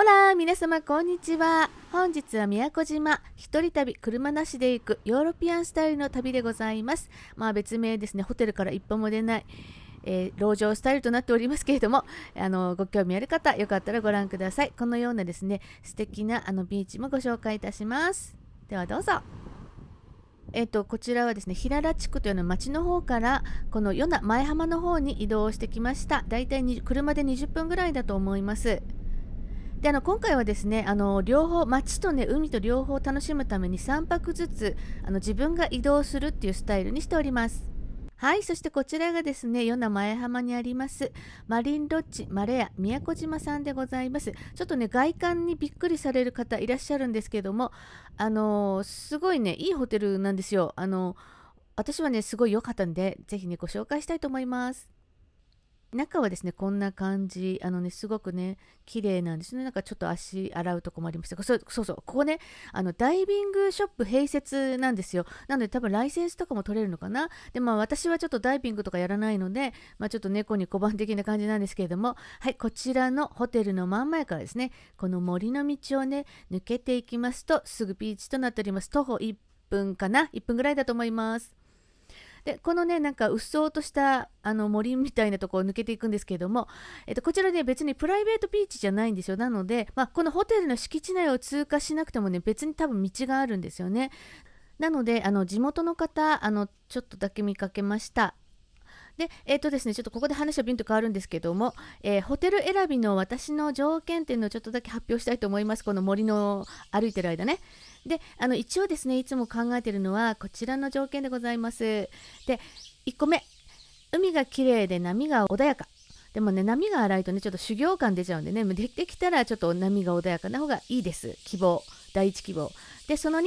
ほら、皆様こんにちは。本日は宮古島、一人旅、車なしで行くヨーロピアンスタイルの旅でございます。まあ別名ですね、ホテルから一歩も出ない、えー、籠城スタイルとなっておりますけれども、あの、ご興味ある方、よかったらご覧ください。このようなですね、素敵なあのビーチもご紹介いたします。ではどうぞ。えーと、とこちらはですね平良地区というの町の方からこの与那前浜の方に移動してきましただいたい車で20分ぐらいだと思いますであの今回はですねあの両方街と、ね、海と両方楽しむために3泊ずつあの自分が移動するっていうスタイルにしております。はい、そしてこちらがですね、与那前浜にあります、マリンロッジマレア宮古島さんでございます。ちょっとね、外観にびっくりされる方いらっしゃるんですけども、あのすごいね、いいホテルなんですよ。あの私はね、すごい良かったんで、ぜひね、ご紹介したいと思います。中はですねこんな感じあのねすごくね綺麗なんですねなんかちょっと足洗うとこもありましたがそうそうここねあのダイビングショップ併設なんですよなので多分ライセンスとかも取れるのかなでまあ私はちょっとダイビングとかやらないのでまあ、ちょっと猫に小判的な感じなんですけれどもはいこちらのホテルの真ん前からですねこの森の道をね抜けていきますとすぐビーチとなっております徒歩1分かな1分ぐらいだと思いますでこのねなんかうっそうとしたあの森みたいなとこを抜けていくんですけども、えっと、こちらね別にプライベートビーチじゃないんですよなので、まあ、このホテルの敷地内を通過しなくてもね別に多分道があるんですよねなのであの地元の方あのちょっとだけ見かけましたで、えっ、ー、とですね、ちょっとここで話はビンと変わるんですけども、えー、ホテル選びの私の条件っていうのをちょっとだけ発表したいと思います。この森の歩いてる間ね。で、あの、一応ですね、いつも考えてるのは、こちらの条件でございます。で、1個目、海が綺麗で波が穏やか。でもね、波が荒いとね、ちょっと修行感出ちゃうんでね、できたらちょっと波が穏やかな方がいいです。希望。第一希望。で、その2、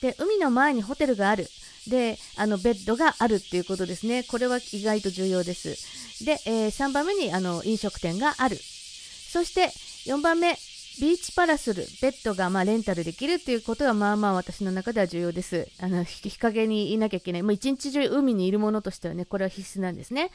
で、海の前にホテルがある。であのベッドがあるっていうことですねこれは意外と重要ですで、えー、3番目にあの飲食店があるそして4番目ビーチパラソル、ベッドがまあレンタルできるっていうことはまあまあ私の中では重要です。あの日陰にいなきゃいけない、もう一日中海にいるものとしてはね、これは必須なんですね。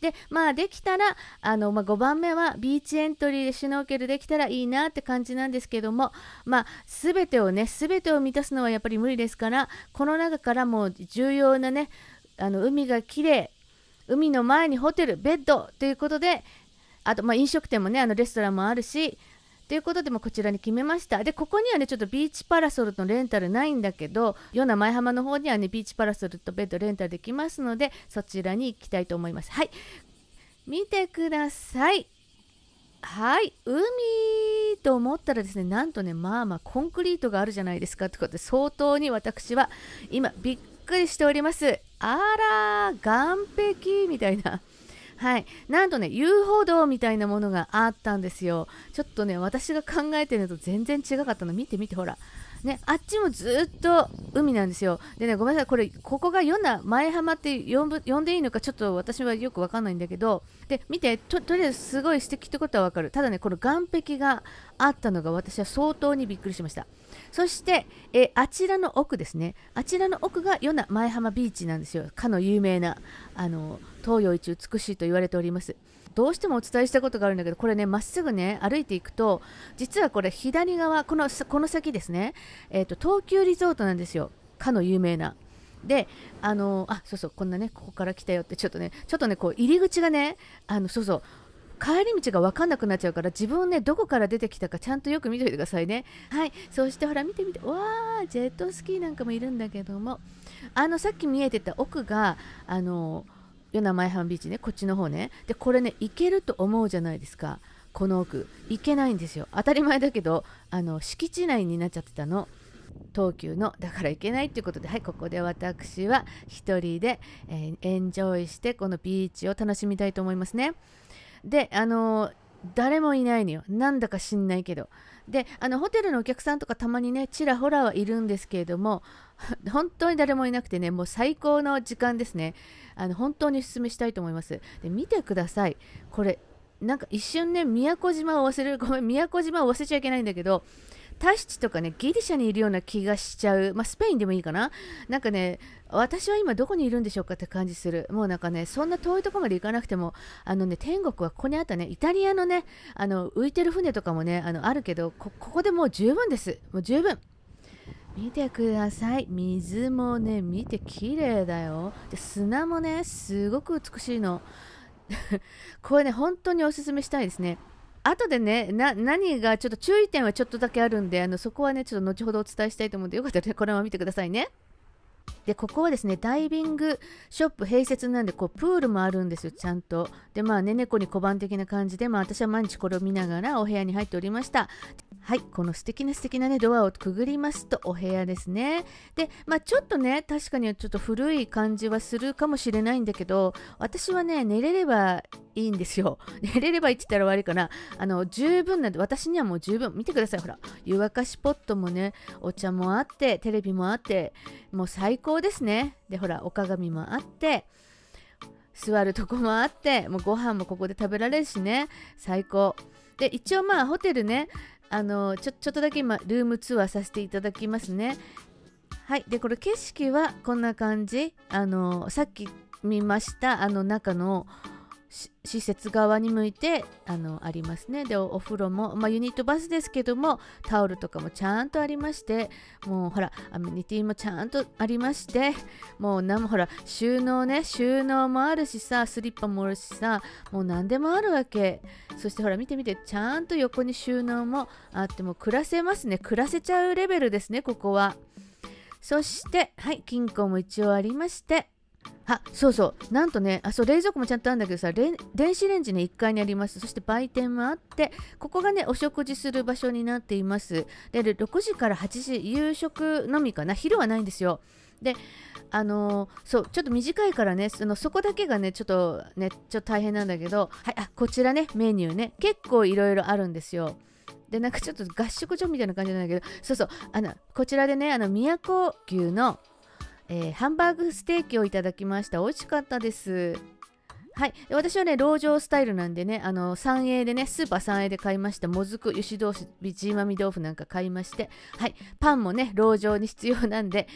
で、まあ、できたら、あの、まあ、5番目はビーチエントリーでシュノーケルできたらいいなって感じなんですけども、まあ、すべてをね、すべてを満たすのはやっぱり無理ですから、この中からも重要なね、あの、海が綺麗海の前にホテル、ベッドということで、あと、まあ、飲食店もね、あのレストランもあるし、ということで、もこちらに決めました。で、ここにはね、ちょっとビーチパラソルのレンタルないんだけど、ヨナ前浜の方にはね、ビーチパラソルとベッドレンタルできますので、そちらに行きたいと思います。はい。見てください。はい、海と思ったらですね、なんとね、まあまあコンクリートがあるじゃないですかってことで、相当に私は今びっくりしております。あら、岸壁みたいな。はい、なんとね遊歩道みたいなものがあったんですよちょっとね私が考えてるのと全然違かったの見て見てほらね、あっちもずっと海なんですよ。でね、ごめんなさい、これ、ここがヨナ前浜って呼ぶ呼んでいいのか、ちょっと私はよくわかんないんだけど、で、見てと、とりあえずすごい素敵ってことはわかる。ただね、この岸壁があったのが私は相当にびっくりしました。そして、えあちらの奥ですね、あちらの奥がヨナ前浜ビーチなんですよ、かの有名な、あの東洋一美しいと言われております。どうしてもお伝えしたことがあるんだけどこれねまっすぐね歩いていくと実はこれ左側このこの先ですね、えーと、と東急リゾートなんですよかの有名な。であのあそうそうこんなねここから来たよってちょっとねちょっとねこう入り口がねあのそうそう帰り道が分かんなくなっちゃうから自分ねどこから出てきたかちゃんとよく見ておいてくださいねはいそしてほら見てみてわあジェットスキーなんかもいるんだけどもあのさっき見えてた奥があのー名前半ビーチねこっちの方ねでこれね行けると思うじゃないですかこの奥行けないんですよ当たり前だけどあの敷地内になっちゃってたの東急のだから行けないっていうことではいここで私は1人で、えー、エンジョイしてこのビーチを楽しみたいと思いますねであのー、誰もいないのよなんだか知んないけどであのホテルのお客さんとかたまにねちらほらはいるんですけれども 本当に誰もいなくてね、もう最高の時間ですね。あの本当にお勧めしたいと思います。で見てください。これ、なんか一瞬ね、宮古島を忘れる、ごめん、宮古島を忘れちゃいけないんだけど、タシチとかね、ギリシャにいるような気がしちゃう。まあ、スペインでもいいかななんかね、私は今どこにいるんでしょうかって感じする。もうなんかね、そんな遠いとこまで行かなくても、あのね、天国はここにあったね、イタリアのね、あの、浮いてる船とかもね、あの、あるけど、ここでもう十分です。もう十分。見てください水もね見て綺麗だよで砂もねすごく美しいの これね本当におすすめしたいですね後でね何がちょっと注意点はちょっとだけあるんであのそこはねちょっと後ほどお伝えしたいと思うんでよかったら、ね、このまま見てくださいねでここはですねダイビングショップ併設なんでこうプールもあるんですよちゃんとでまあね猫に小判的な感じで、まあ、私は毎日これを見ながらお部屋に入っておりましたはいこの素敵な素敵なねドアをくぐりますとお部屋ですねでまあちょっとね確かにちょっと古い感じはするかもしれないんだけど私はね寝れればいいんですよ 寝れればいいって言ったら悪いかなあの十分なんで私にはもう十分見てくださいほら湯沸かしポットもねお茶もあってテレビもあってもう最高ですねでほらお鏡もあって座るとこもあってもうご飯もここで食べられるしね最高で一応まあホテルねあのちょちょっとだけ今ルームツアーさせていただきますねはいでこれ景色はこんな感じあのさっき見ましたあの中の施設側に向いてあのありますねでお風呂も、まあ、ユニットバスですけどもタオルとかもちゃんとありましてもうほらアメニティもちゃんとありましてもうなんほら収納ね収納もあるしさスリッパもあるしさもう何でもあるわけそしてほら見てみてちゃんと横に収納もあっても暮らせますね暮らせちゃうレベルですねここはそしてはい金庫も一応ありましてあそうそうなんとねあそう冷蔵庫もちゃんとあるんだけどさ電子レンジね1階にありますそして売店もあってここがねお食事する場所になっていますで6時から8時夕食のみかな昼はないんですよであのー、そうちょっと短いからねそのそこだけがねちょっとねちょっと大変なんだけど、はい、あこちらねメニューね結構いろいろあるんですよでなんかちょっと合宿所みたいな感じなんだけどそうそうあのこちらでねあの宮古牛のえー、ハンバーグステーキをいただきました。美味しかったです。はい、私はね、籠城スタイルなんでね、あの、三栄でね、スーパー三栄で買いました、もずく、ゆし豆腐、ジーマミ豆腐なんか買いまして、はい、パンもね、籠城に必要なんで、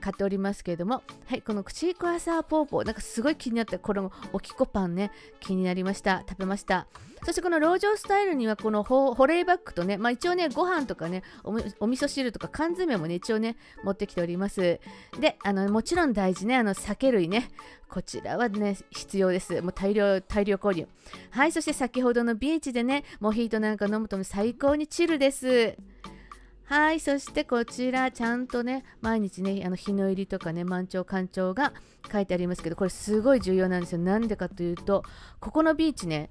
買っておりますけれども、はい、このクチークワサーポーポー、なんかすごい気になった、これもおきこパンね、気になりました、食べました。そしてこの籠城スタイルにはこの保冷バッグとね、まあ、一応ねご飯とかねおお味噌汁とか缶詰もね一応ね持ってきておりますであのもちろん大事ねあの酒類ねこちらはね必要ですもう大量大量購入はいそして先ほどのビーチでねモヒートなんか飲むと最高にチルですはい、そしてこちら、ちゃんとね、毎日ね、あの日の入りとかね、満潮、干潮が書いてありますけど、これすごい重要なんですよ。なんでかというと、ここのビーチね、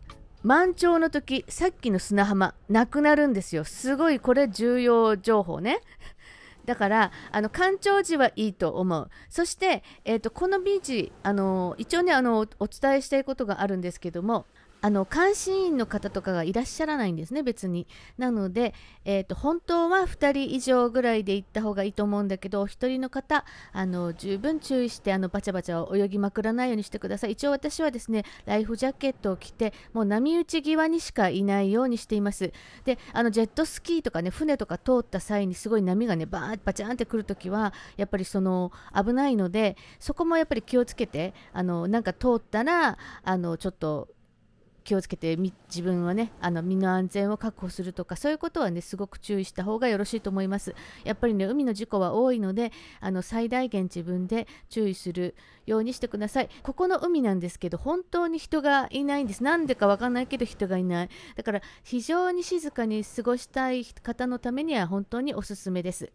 満潮の時さっきの砂浜なくなるんですよすごいこれ重要情報ね だからあの干潮時はいいと思うそして、えーと、とこのビーチあの一応ねあのお伝えしたいことがあるんですけどもあの監視員の方とかがいらっしゃらないんですね、別に。なので、えーと、本当は2人以上ぐらいで行った方がいいと思うんだけど、お人の方、あの十分注意してあのバチャバチャを泳ぎまくらないようにしてください。一応私はですね、ライフジャケットを着て、もう波打ち際にしかいないようにしています。で、あのジェットスキーとかね、船とか通った際にすごい波がね、バーッバチャンってくるときは、やっぱりその危ないので、そこもやっぱり気をつけて、あのなんか通ったら、あのちょっと、気をつけて自分はねあの身の安全を確保するとかそういうことはねすごく注意した方がよろしいと思いますやっぱりね海の事故は多いのであの最大限自分で注意するようにしてくださいここの海なんですけど本当に人がいないんですなんでかわかんないけど人がいないだから非常に静かに過ごしたい方のためには本当におすすめです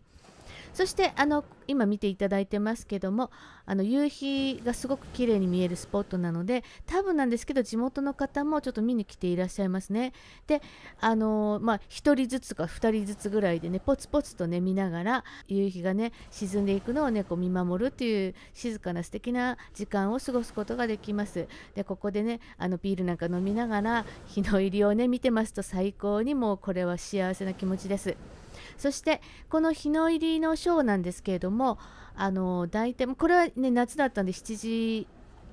そしてあの今見ていただいてますけどもあの夕日がすごく綺麗に見えるスポットなので多分なんですけど地元の方もちょっと見に来ていらっしゃいますねであのー、まあ、1人ずつか2人ずつぐらいでねポツポツとね見ながら夕日がね沈んでいくのをねこう見守るっていう静かな素敵な時間を過ごすことができますでここでねあのビールなんか飲みながら日の入りをね見てますと最高にもうこれは幸せな気持ちです。そしてこの日の入りのショーなんですけれどもあの大体これは、ね、夏だったんで7時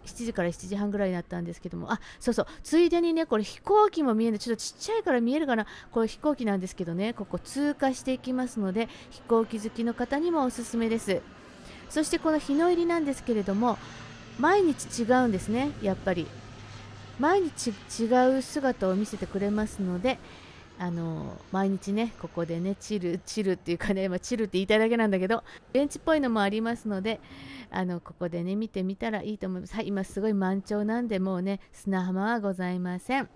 7時から7時半ぐらいになったんですけどもあそうそうついでにねこれ飛行機も見えるちょっとちっちゃいから見えるかなこれ飛行機なんですけどねここ通過していきますので飛行機好きの方にもおすすめですそしてこの日の入りなんですけれども毎日違うんですねやっぱり毎日違う姿を見せてくれますのであの毎日ねここでねチルチルっていうかね、まあ、チルって言いたいだけなんだけどベンチっぽいのもありますのであのここでね見てみたらいいと思います、はい、今すごい満潮なんでもうね砂浜はございません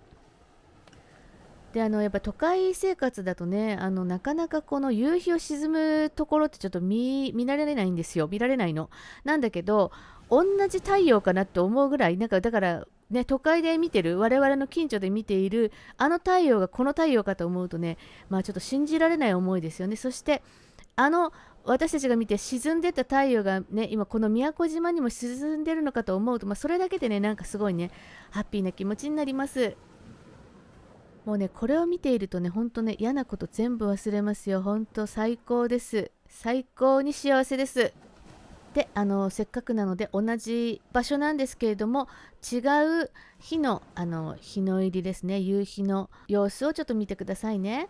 であのやっぱ都会生活だとねあのなかなかこの夕日を沈むところってちょっと見られないんですよ見られないのなんだけど同じ太陽かなって思うぐらいなんかだからね、都会で見てる我々の近所で見ているあの太陽がこの太陽かと思うとね、まあ、ちょっと信じられない思いですよねそしてあの私たちが見て沈んでた太陽がね今この宮古島にも沈んでるのかと思うと、まあ、それだけでねなんかすごいねハッピーな気持ちになりますもうねこれを見ているとねほんとね嫌なこと全部忘れますよ本当最高です最高に幸せですであのせっかくなので同じ場所なんですけれども違う日のあの日の入りですね夕日の様子をちょっと見てくださいね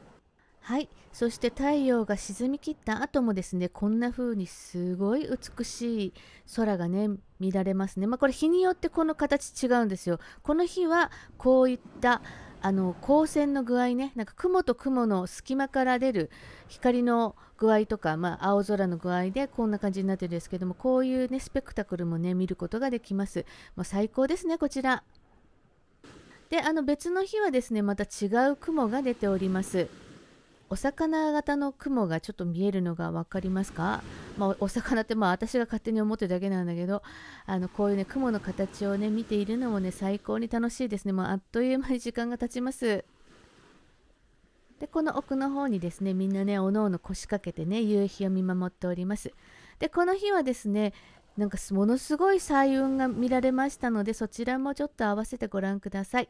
はいそして太陽が沈みきった後もですねこんな風にすごい美しい空がね見られますねまあこれ日によってこの形違うんですよこの日はこういったあの光線の具合ねなんか雲と雲の隙間から出る光の具合とか、まあ、青空の具合でこんな感じになってるんですけどもこういう、ね、スペクタクルもね見ることができますもう最高ですねこちらであの別の日はですねまた違う雲が出ておりますお魚型の雲がちょっと見えるのが分かりますか、まあ、お魚ってまあ私が勝手に思ってるだけなんだけどあのこういうね雲の形をね見ているのもね最高に楽しいですねもうあっという間に時間が経ちますでこの奥の方にですねみんなねおのおの腰掛けてね夕日を見守っておりますでこの日はですねなんかものすごい彩雲が見られましたのでそちらもちょっと合わせてご覧ください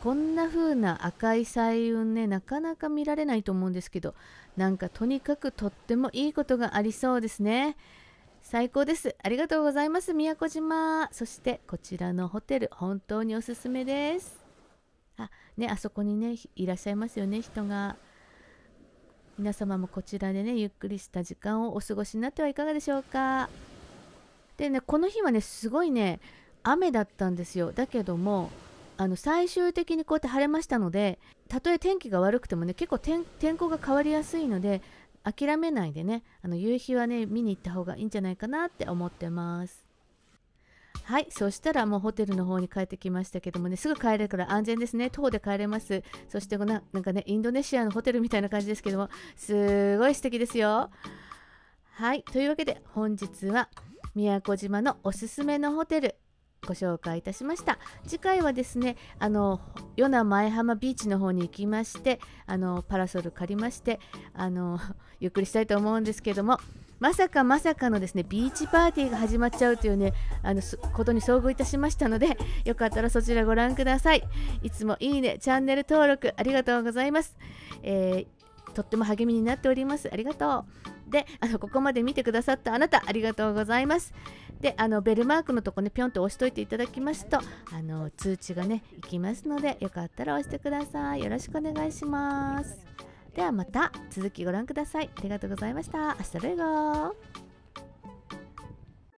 こんな風な赤い彩雲ねなかなか見られないと思うんですけどなんかとにかくとってもいいことがありそうですね最高ですありがとうございます宮古島そしてこちらのホテル本当におすすめですあねあそこにねいらっしゃいますよね人が皆様もこちらでねゆっくりした時間をお過ごしになってはいかがでしょうかでねこの日はねすごいね雨だったんですよだけどもあの最終的にこうやって晴れましたのでたとえ天気が悪くてもね結構天候が変わりやすいので諦めないでねあの夕日はね見に行った方がいいんじゃないかなって思ってますはいそしたらもうホテルの方に帰ってきましたけどもねすぐ帰れるから安全ですね徒歩で帰れますそしてななんかねインドネシアのホテルみたいな感じですけどもすごい素敵ですよはいというわけで本日は宮古島のおすすめのホテルご紹介いたしました次回はですねあのヨナ前浜ビーチの方に行きましてあのパラソル借りましてあの ゆっくりしたいと思うんですけどもまさかまさかのですねビーチパーティーが始まっちゃうというねあのことに遭遇いたしましたのでよかったらそちらご覧くださいいつもいいねチャンネル登録ありがとうございます、えー、とっても励みになっておりますありがとうであのここまで見てくださったあなたありがとうございますであのベルマークのとこねぴょんと押しといていただきますとあの通知がねいきますのでよかったら押してくださいよろしくお願いしますではまた続きご覧くださいありがとうございました明日ルイゴ